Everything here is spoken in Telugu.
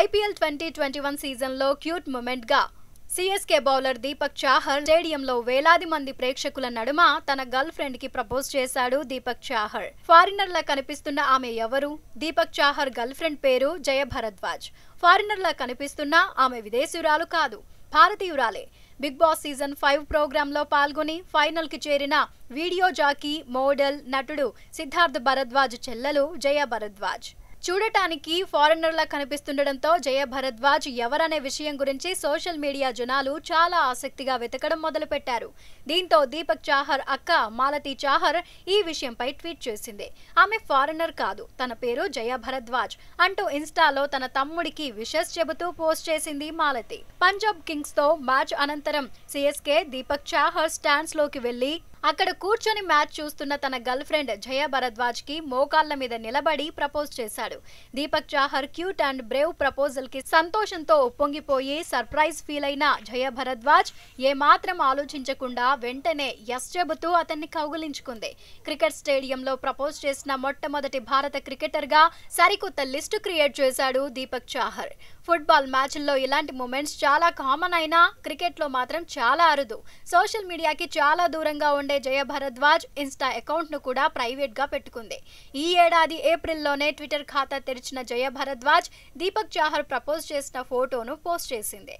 ఐపీఎల్ ట్వంటీ ట్వంటీ వన్ సీజన్లో క్యూట్ మూమెంట్గా సిఎస్కే బౌలర్ దీపక్ చాహర్ స్టేడియంలో వేలాది మంది ప్రేక్షకుల నడుమ తన గర్ల్ ఫ్రెండ్ కి ప్రపోజ్ చేశాడు దీపక్ చాహర్ ఫారినర్లా కనిపిస్తున్న ఆమె ఎవరు దీపక్ చాహర్ గర్ల్ ఫ్రెండ్ పేరు జయ భరద్వాజ్ ఫారినర్లా కనిపిస్తున్న ఆమె విదేశీయురాలు కాదు భారతీయురాలే బిగ్ బాస్ సీజన్ ఫైవ్ ప్రోగ్రాంలో పాల్గొని ఫైనల్కి చేరిన వీడియో జాకీ మోడల్ నటుడు సిద్ధార్థ్ భరద్వాజ్ చెల్లెలు జయ భరద్వాజ్ చూడటానికి ఫారెనర్లా కనిపిస్తుండటంతో జయ భరద్వాజ్ ఎవరనే విషయం గురించి సోషల్ మీడియా జనాలు చాలా ఆసక్తిగా వెతకడం మొదలుపెట్టారు దీంతో దీపక్ చాహర్ అక్క మాలతి చాహర్ ఈ విషయంపై ట్వీట్ చేసింది ఆమె ఫారెనర్ కాదు తన పేరు జయ భరద్వాజ్ అంటూ ఇన్స్టాలో తన తమ్ముడికి విషెస్ చెబుతూ పోస్ట్ చేసింది మాలతి పంజాబ్ కింగ్స్ తో మ్యాచ్ అనంతరం సిఎస్కే దీపక్ చాహర్ స్టాండ్స్ లోకి వెళ్లి అక్కడ కూర్చొని మ్యాచ్ చూస్తున్న తన గర్ల్ ఫ్రెండ్ జయ భరద్వాజ్ కి మోకాళ్ల మీద నిలబడి ప్రపోజ్ చేశాడు Deepak Chahar cute and brave proposal కి సంతోషంతో ఉప్పొంగిపోయి సర్ప్రైజ్ ఫీల్ అయిన జయ భరద్వాజ్ ఏమాత్రం ఆలోచించకుండా వెంటనే ఎస్ చెబుతూ అతన్ని కౌగులించుకుంది క్రికెట్ స్టేడియంలో ప్రపోజ్ చేసిన మొట్టమొదటి భారత క్రికెటర్గా సరికొత్త లిస్టు క్రియేట్ చేశాడు దీపక్ చాహర్ ఫుట్బాల్ మ్యాచ్ల్లో ఇలాంటి మూమెంట్స్ చాలా కామన్ అయినా క్రికెట్లో మాత్రం చాలా అరుదు సోషల్ మీడియాకి చాలా దూరంగా ఉండే జయ భరద్వాజ్ ఇన్స్టా అకౌంట్ను కూడా ప్రైవేట్గా పెట్టుకుంది ఈ ఏడాది ఏప్రిల్లోనే ట్విట్టర్ ఖాతా తెరిచిన జయ భరద్వాజ్ దీపక్ చాహర్ ప్రపోజ్ చేసిన ఫోటోను పోస్ట్ చేసింది